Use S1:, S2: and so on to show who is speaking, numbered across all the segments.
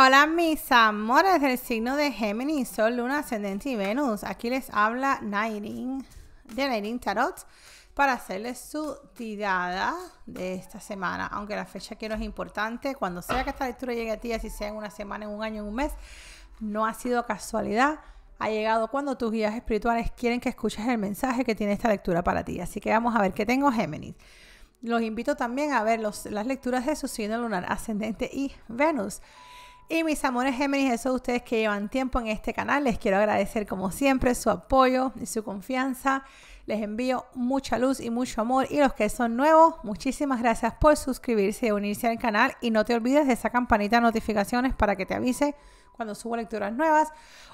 S1: Hola mis amores del signo de Géminis, Sol, Luna, Ascendente y Venus. Aquí les habla Nairín de Nine Tarot para hacerles su tirada de esta semana. Aunque la fecha aquí no es importante, cuando sea que esta lectura llegue a ti, así sea en una semana, en un año, en un mes, no ha sido casualidad. Ha llegado cuando tus guías espirituales quieren que escuches el mensaje que tiene esta lectura para ti. Así que vamos a ver qué tengo Géminis. Los invito también a ver las lecturas de su signo lunar, ascendente y Venus. Y mis amores Géminis, eso de ustedes que llevan tiempo en este canal, les quiero agradecer como siempre su apoyo y su confianza. Les envío mucha luz y mucho amor. Y los que son nuevos, muchísimas gracias por suscribirse y unirse al canal. Y no te olvides de esa campanita de notificaciones para que te avise cuando subo lecturas nuevas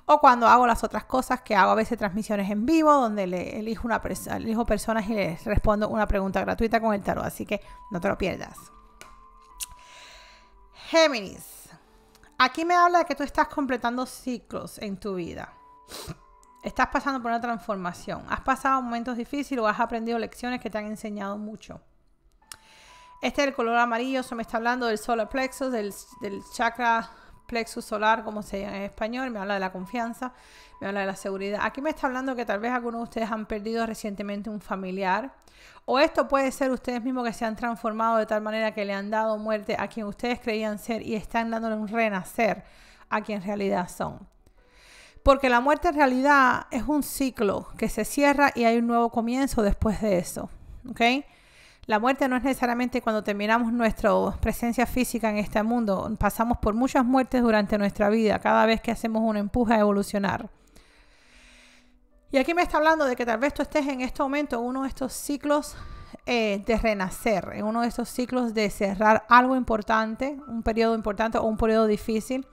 S1: o cuando hago las otras cosas que hago a veces transmisiones en vivo donde elijo, una elijo personas y les respondo una pregunta gratuita con el tarot. Así que no te lo pierdas. Géminis. Aquí me habla de que tú estás completando ciclos en tu vida. Estás pasando por una transformación. Has pasado momentos difíciles o has aprendido lecciones que te han enseñado mucho. Este es el color amarillo, eso me está hablando del solar plexus, del, del chakra plexus solar, como se llama en español, me habla de la confianza, me habla de la seguridad. Aquí me está hablando que tal vez algunos de ustedes han perdido recientemente un familiar, o esto puede ser ustedes mismos que se han transformado de tal manera que le han dado muerte a quien ustedes creían ser y están dándole un renacer a quien en realidad son. Porque la muerte en realidad es un ciclo que se cierra y hay un nuevo comienzo después de eso. ¿Ok? La muerte no es necesariamente cuando terminamos nuestra presencia física en este mundo. Pasamos por muchas muertes durante nuestra vida, cada vez que hacemos un empuje a evolucionar. Y aquí me está hablando de que tal vez tú estés en este momento uno de estos ciclos eh, de renacer, en uno de estos ciclos de cerrar algo importante, un periodo importante o un periodo difícil.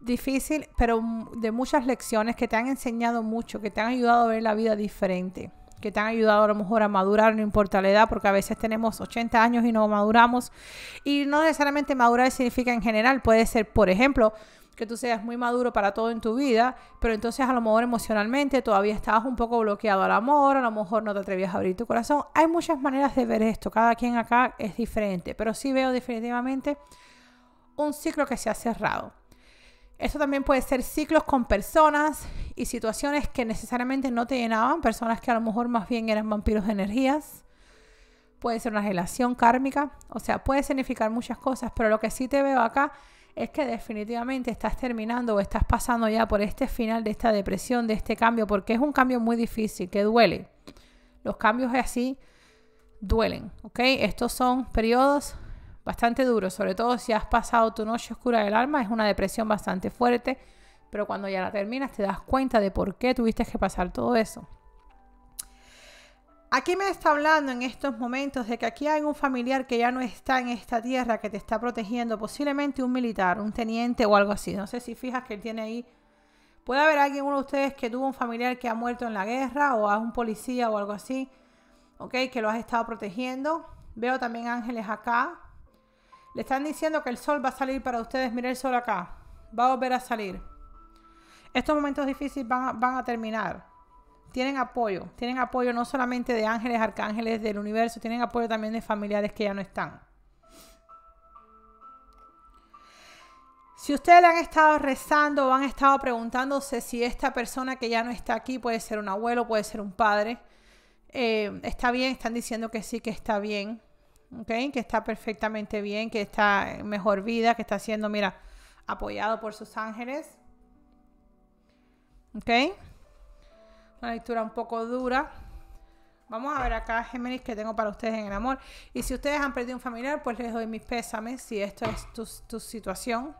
S1: Difícil, pero de muchas lecciones que te han enseñado mucho, que te han ayudado a ver la vida diferente que te han ayudado a lo mejor a madurar, no importa la edad, porque a veces tenemos 80 años y no maduramos. Y no necesariamente madurar significa en general, puede ser, por ejemplo, que tú seas muy maduro para todo en tu vida, pero entonces a lo mejor emocionalmente todavía estabas un poco bloqueado al amor, a lo mejor no te atrevías a abrir tu corazón. Hay muchas maneras de ver esto, cada quien acá es diferente, pero sí veo definitivamente un ciclo que se ha cerrado. Eso también puede ser ciclos con personas y situaciones que necesariamente no te llenaban, personas que a lo mejor más bien eran vampiros de energías. Puede ser una relación kármica, o sea, puede significar muchas cosas, pero lo que sí te veo acá es que definitivamente estás terminando o estás pasando ya por este final de esta depresión, de este cambio, porque es un cambio muy difícil, que duele. Los cambios así duelen, ¿ok? Estos son periodos bastante duro, sobre todo si has pasado tu noche oscura del alma, es una depresión bastante fuerte, pero cuando ya la terminas te das cuenta de por qué tuviste que pasar todo eso. Aquí me está hablando en estos momentos de que aquí hay un familiar que ya no está en esta tierra, que te está protegiendo, posiblemente un militar, un teniente o algo así. No sé si fijas que él tiene ahí. Puede haber alguien, uno de ustedes, que tuvo un familiar que ha muerto en la guerra o a un policía o algo así, ¿ok? Que lo has estado protegiendo. Veo también ángeles acá, le están diciendo que el sol va a salir para ustedes. Mira el sol acá. Va a volver a salir. Estos momentos difíciles van a, terminar. Tienen apoyo. Tienen apoyo no solamente de ángeles, arcángeles del universo. Tienen apoyo también de familiares que ya no están. Si ustedes le han estado rezando o han estado preguntándose si esta persona que ya no está aquí puede ser un abuelo, puede ser un padre, eh, está bien, están diciendo que sí, que está bien. ¿okay? que está perfectamente bien, que está en mejor vida, que está siendo, mira, apoyado por sus ángeles. ¿Ok? Una lectura un poco dura. Vamos a ver acá, Géminis, que tengo para ustedes en el amor. Y si ustedes han perdido un familiar, pues les doy mis pésames si esto es tu, tu situación.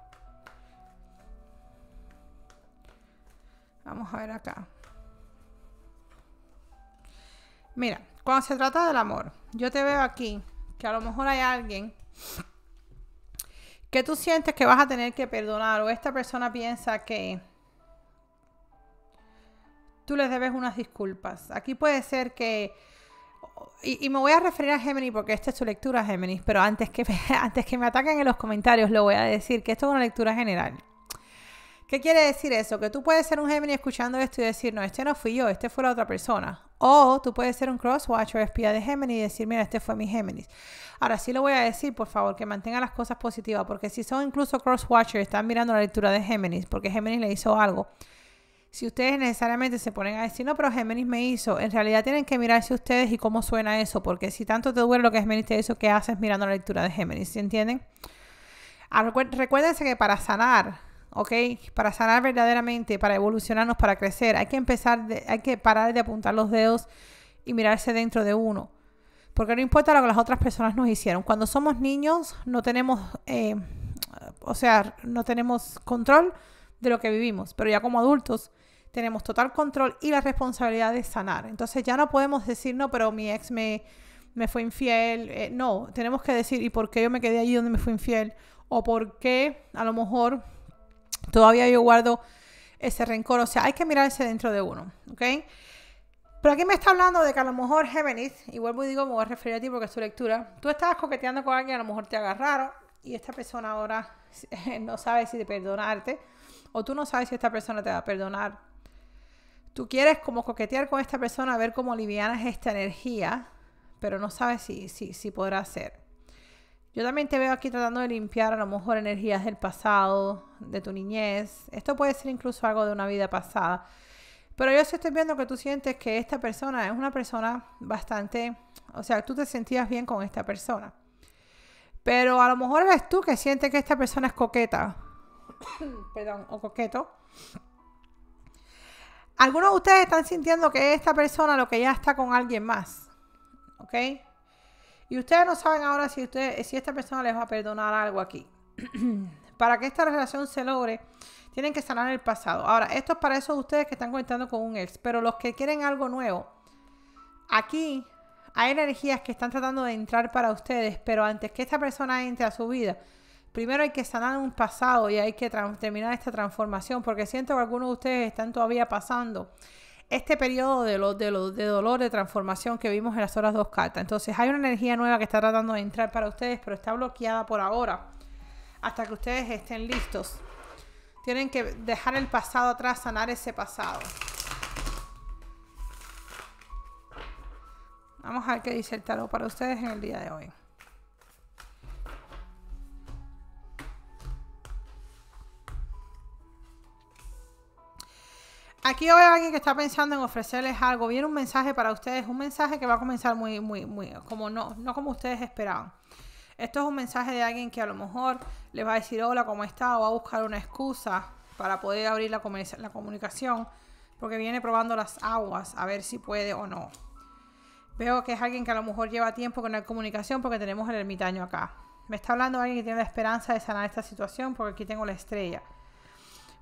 S1: Vamos a ver acá. Mira, cuando se trata del amor, yo te veo aquí que a lo mejor hay alguien que tú sientes que vas a tener que perdonar o esta persona piensa que tú les debes unas disculpas. Aquí puede ser que... Y, me voy a referir a Géminis porque esta es su lectura, Géminis, pero antes que, antes que me ataquen en los comentarios lo voy a decir, que esto es una lectura general. ¿Qué quiere decir eso? Que tú puedes ser un Géminis escuchando esto y decir, no, este no fui yo, este fue la otra persona. O tú puedes ser un crosswatcher, espía de Géminis y decir, mira, este fue mi Géminis. Ahora sí lo voy a decir, por favor, que mantenga las cosas positivas, porque si son incluso crosswatchers, están mirando la lectura de Géminis, porque Géminis le hizo algo. Si ustedes necesariamente se ponen a decir, no, pero Géminis me hizo, en realidad tienen que mirarse ustedes y cómo suena eso, porque si tanto te duele lo que Géminis te hizo, ¿qué haces mirando la lectura de Géminis? ¿Se entienden? Ah, recuérdense que para sanar ¿ok? Para sanar verdaderamente, para evolucionarnos, para crecer, hay que empezar, hay que parar de apuntar los dedos y mirarse dentro de uno. Porque no importa lo que las otras personas nos hicieron. Cuando somos niños no tenemos, eh, o sea, no tenemos control de lo que vivimos. Pero ya como adultos tenemos total control y la responsabilidad de sanar. Entonces ya no podemos decir, no, pero mi ex me, me fue infiel. Eh, no, tenemos que decir, ¿y por qué yo me quedé allí donde me fue infiel? O por qué a lo mejor Todavía yo guardo ese rencor, o sea, hay que mirarse dentro de uno, ¿ok? Pero aquí me está hablando de que a lo mejor Géminis, y vuelvo y digo, me voy a referir a ti porque es tu lectura, tú estabas coqueteando con alguien, a lo mejor te agarraron y esta persona ahora no sabe si te perdonarte o tú no sabes si esta persona te va a perdonar. Tú quieres como coquetear con esta persona, ver cómo livianas esta energía, pero no sabes si, si, si podrá ser. Yo también te veo aquí tratando de limpiar a lo mejor energías del pasado, de tu niñez. Esto puede ser incluso algo de una vida pasada. Pero yo sí estoy viendo que tú sientes que esta persona es una persona bastante, o sea, tú te sentías bien con esta persona. Pero a lo mejor eres tú que sientes que esta persona es coqueta. Perdón, o coqueto. Algunos de ustedes están sintiendo que esta persona lo que ya está con alguien más. ¿Ok? Y ustedes no saben ahora si, si esta persona les va a perdonar algo aquí. para que esta relación se logre, tienen que sanar el pasado. Ahora, esto es para esos de ustedes que están conectando con un ex, pero los que quieren algo nuevo, aquí hay energías que están tratando de entrar para ustedes, pero antes que esta persona entre a su vida, primero hay que sanar un pasado y hay que terminar esta transformación, porque siento que algunos de ustedes están todavía pasando este periodo de, los de, dolor, de transformación que vimos en las horas dos cartas. Entonces hay una energía nueva que está tratando de entrar para ustedes, pero está bloqueada por ahora, hasta que ustedes estén listos. Tienen que dejar el pasado atrás, sanar ese pasado. Vamos a ver qué dice el tarot para ustedes en el día de hoy. Aquí veo a alguien que está pensando en ofrecerles algo. Viene un mensaje para ustedes, un mensaje que va a comenzar muy, muy, muy, como no, no como ustedes esperaban. Esto es un mensaje de alguien que a lo mejor les va a decir hola, ¿cómo está? O va a buscar una excusa para poder abrir la, comunicación, porque viene probando las aguas a ver si puede o no. Veo que es alguien que a lo mejor lleva tiempo con la comunicación porque tenemos el ermitaño acá. Me está hablando alguien que tiene la esperanza de sanar esta situación porque aquí tengo la estrella.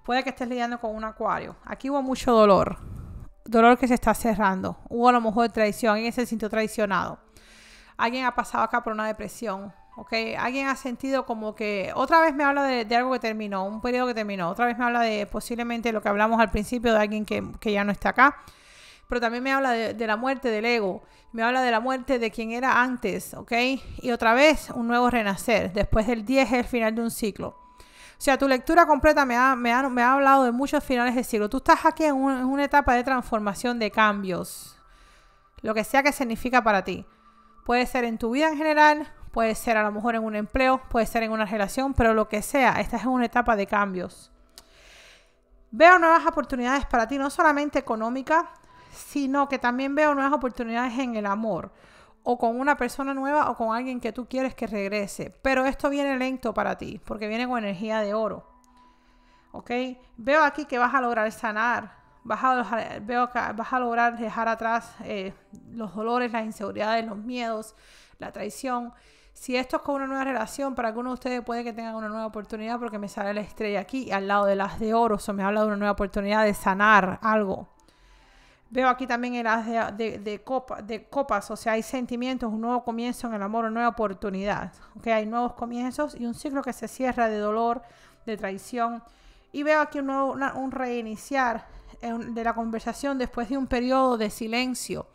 S1: Puede que estés lidiando con un acuario. Aquí hubo mucho dolor. Dolor que se está cerrando. Hubo a lo mejor traición. Alguien se sintió traicionado. Alguien ha pasado acá por una depresión. Alguien ha sentido como que. Otra vez me habla de, algo que terminó. Un periodo que terminó. Otra vez me habla de posiblemente lo que hablamos al principio de alguien que, ya no está acá pero también me habla de, la muerte del ego, me habla de la muerte de quien era antes, ¿ok? Y otra vez un nuevo renacer, después del 10 es el final de un ciclo. O sea, tu lectura completa me ha, hablado de muchos finales de siglo. Tú estás aquí en, una etapa de transformación, de cambios. Lo que sea que significa para ti. Puede ser en tu vida en general, puede ser a lo mejor en un empleo, puede ser en una relación, pero lo que sea, esta es una etapa de cambios. Veo nuevas oportunidades para ti, no solamente económicas, sino que también veo nuevas oportunidades en el amor o con una persona nueva o con alguien que tú quieres que regrese. Pero esto viene lento para ti, porque viene con energía de oro. ¿Ok? Veo aquí que vas a lograr sanar, vas a, lograr dejar atrás eh, los dolores, las inseguridades, los miedos, la traición. Si esto es con una nueva relación, para algunos de ustedes puede que tengan una nueva oportunidad porque me sale la estrella aquí al lado de las de oro. Eso me habla de una nueva oportunidad de sanar algo. Veo aquí también el as de, de, copas, o sea, hay sentimientos, un nuevo comienzo en el amor, una nueva oportunidad. ¿okay? Hay nuevos comienzos y un ciclo que se cierra de dolor, de traición. Y veo aquí un, reiniciar eh, de la conversación después de un periodo de silencio.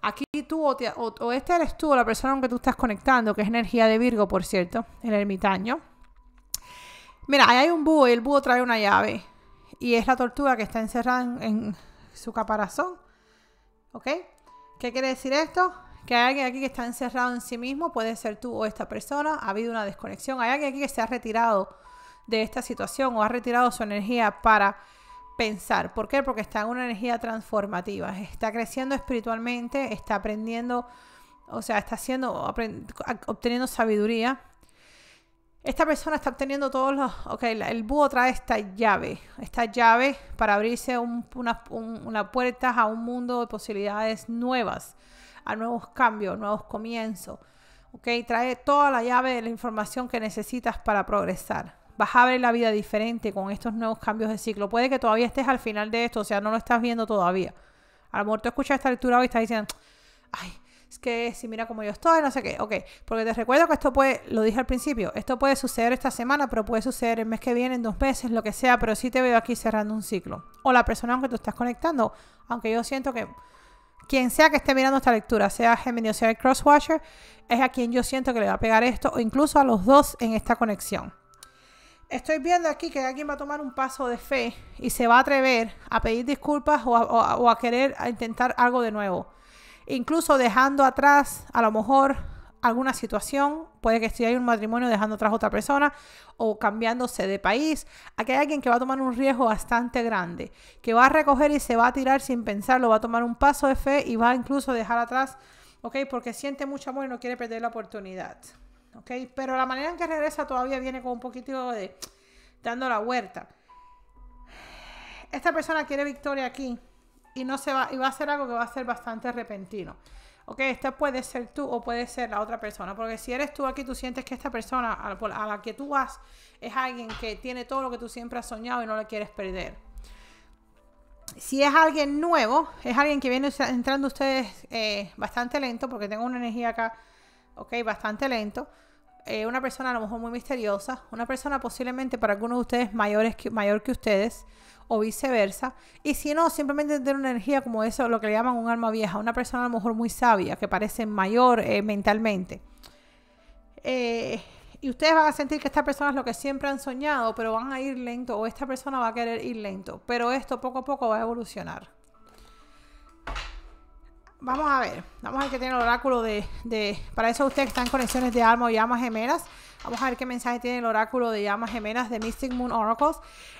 S1: Aquí tú o, este eres tú, la persona con que tú estás conectando, que es energía de Virgo, por cierto, el ermitaño. Mira, ahí hay un búho y el búho trae una llave. Y es la tortuga que está encerrada en su caparazón. ¿Ok? ¿Qué quiere decir esto? Que hay alguien aquí que está encerrado en sí mismo, puede ser tú o esta persona, ha habido una desconexión, hay alguien aquí que se ha retirado de esta situación o ha retirado su energía para pensar. ¿Por qué? Porque está en una energía transformativa, está creciendo espiritualmente, está aprendiendo, o sea, está haciendo, obteniendo sabiduría, esta persona está obteniendo todos los... Ok, el búho trae esta llave, esta llave para abrirse una puerta a un mundo de posibilidades nuevas, a nuevos cambios, nuevos comienzos. Ok, trae toda la llave de la información que necesitas para progresar vas a ver la vida diferente con estos nuevos cambios de ciclo. Puede que todavía estés al final de esto, o sea, no lo estás viendo todavía. A lo mejor tú escuchas esta lectura hoy y estás diciendo, ay, es que si mira como yo estoy, no sé qué, ok, porque te recuerdo que esto puede, lo dije al principio, esto puede suceder esta semana, pero puede suceder el mes que viene, en dos meses, lo que sea, pero sí te veo aquí cerrando un ciclo. O la persona aunque tú estás conectando, aunque yo siento que quien sea que esté mirando esta lectura, sea Gemini o sea el Crosswatcher, es a quien yo siento que le va a pegar esto, o incluso a los dos en esta conexión. Estoy viendo aquí que alguien va a tomar un paso de fe y se va a atrever a pedir disculpas o a, o a querer a intentar algo de nuevo incluso dejando atrás a lo mejor alguna situación, puede que esté ahí un matrimonio dejando atrás a otra persona o cambiándose de país. Aquí hay alguien que va a tomar un riesgo bastante grande, que va a recoger y se va a tirar sin pensarlo, va a tomar un paso de fe y va a incluso dejar atrás, ¿ok? Porque siente mucho amor y no quiere perder la oportunidad, ¿ok? Pero la manera en que regresa todavía viene con un poquito de dando la vuelta. Esta persona quiere victoria aquí, y se va, y va a ser algo que va a ser bastante repentino. Ok, esta puede ser tú o puede ser la otra persona, porque si eres tú aquí, tú sientes que esta persona a la, que tú vas es alguien que tiene todo lo que tú siempre has soñado y no le quieres perder. Si es alguien nuevo, es alguien que viene entrando ustedes eh, bastante lento, porque tengo una energía acá, ok, bastante lento. Eh, una persona a lo mejor muy misteriosa, una persona posiblemente para algunos de ustedes mayores que, mayor que ustedes, o viceversa. Y si no, simplemente tener una energía como eso, lo que le llaman un alma vieja, una persona a lo mejor muy sabia, que parece mayor eh, mentalmente. Eh, y ustedes van a sentir que esta persona es lo que siempre han soñado, pero van a ir lento o esta persona va a querer ir lento. Pero esto poco a poco va a evolucionar. Vamos a ver. Vamos a ver qué tiene el oráculo de, Para eso ustedes que están en conexiones de alma o llamas gemelas. Vamos a ver qué mensaje tiene el oráculo de llamas gemelas de Mystic Moon Oracles.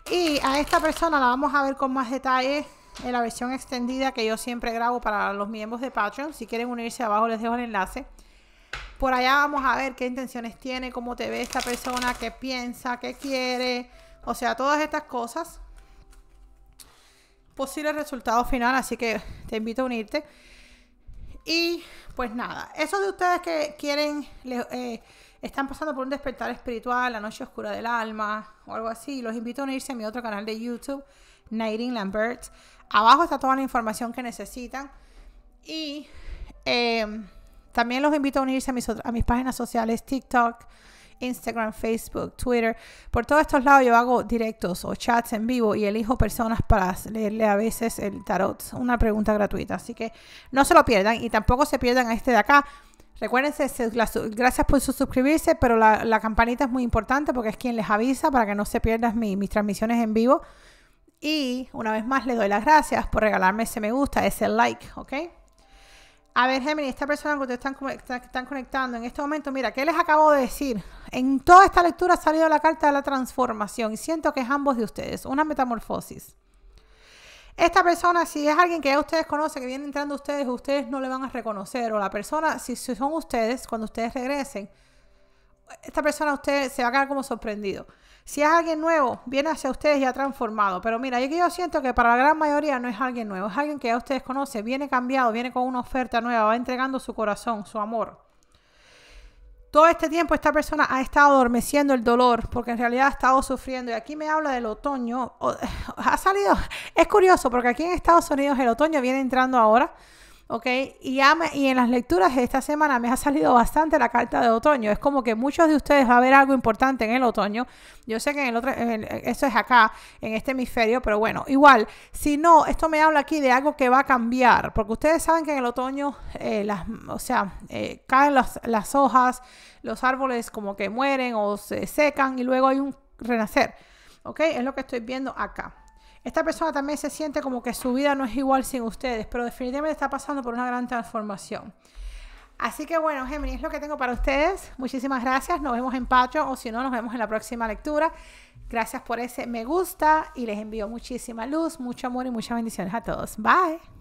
S1: Y a esta persona la vamos a ver con más detalle en la versión extendida que yo siempre grabo para los miembros de Patreon. Si quieren unirse abajo les dejo el enlace. Por allá vamos a ver qué intenciones tiene, cómo te ve esta persona, qué piensa, qué quiere. O sea, todas estas cosas. Posible resultado final, así que te invito a unirte. Y pues nada, esos de ustedes que quieren, eh, están pasando por un despertar espiritual, la noche oscura del alma o algo así, los invito a unirse a mi otro canal de YouTube, Nighting Lambert. Abajo está toda la información que necesitan. Y eh, también los invito a unirse a mis, a mis páginas sociales, TikTok, Instagram, Facebook, Twitter. Por todos estos lados yo hago directos o chats en vivo y elijo personas para leerle a veces el tarot. Una pregunta gratuita. Así que no se lo pierdan y tampoco se pierdan a este de acá. Recuérdense, gracias por suscribirse, pero la, campanita es muy importante porque es quien les avisa para que no se pierdan mis transmisiones en vivo. Y una vez más les doy las gracias por regalarme ese me gusta, ese like, ¿ok? A ver, Gemini, esta persona que ustedes están conectando en este momento, mira, ¿qué les acabo de decir en toda esta lectura ha salido la carta de la transformación y siento que es ambos de ustedes, una metamorfosis. Esta persona, si es alguien que ya ustedes conocen, que viene entrando ustedes, ustedes no le van a reconocer. O la persona, si, son ustedes, cuando ustedes regresen, esta persona ustedes se va a quedar como sorprendido. Si es alguien nuevo, viene hacia ustedes ya transformado. Pero mira, yo, yo siento que para la gran mayoría no es alguien nuevo, es alguien que ya ustedes conocen, viene cambiado, viene con una oferta nueva, va entregando su corazón, su amor. Todo este tiempo esta persona ha estado adormeciendo el dolor porque en realidad ha estado sufriendo. Y aquí me habla del otoño. ha salido, es curioso porque aquí en Estados Unidos el otoño viene entrando ahora. ¿ok? Y, y en las lecturas de esta semana me ha salido bastante la carta de otoño. Es como que muchos de ustedes va a ver algo importante en el otoño. Yo sé que en es acá, en este hemisferio, pero bueno, igual, si no, esto me habla aquí de algo que va a cambiar, porque ustedes saben que en el otoño, eh, las, o sea, eh, caen las, las hojas, los árboles como que mueren o se secan y luego hay un renacer, ¿ok? Es lo que estoy viendo acá. Esta persona también se siente como que su vida no es igual sin ustedes, pero definitivamente está pasando por una gran transformación. Así que bueno, Gemini, es lo que tengo para ustedes. Muchísimas gracias. Nos vemos en Patreon o si no, nos vemos en la próxima lectura. Gracias por ese me gusta y les envío muchísima luz, mucho amor y muchas bendiciones a todos. Bye.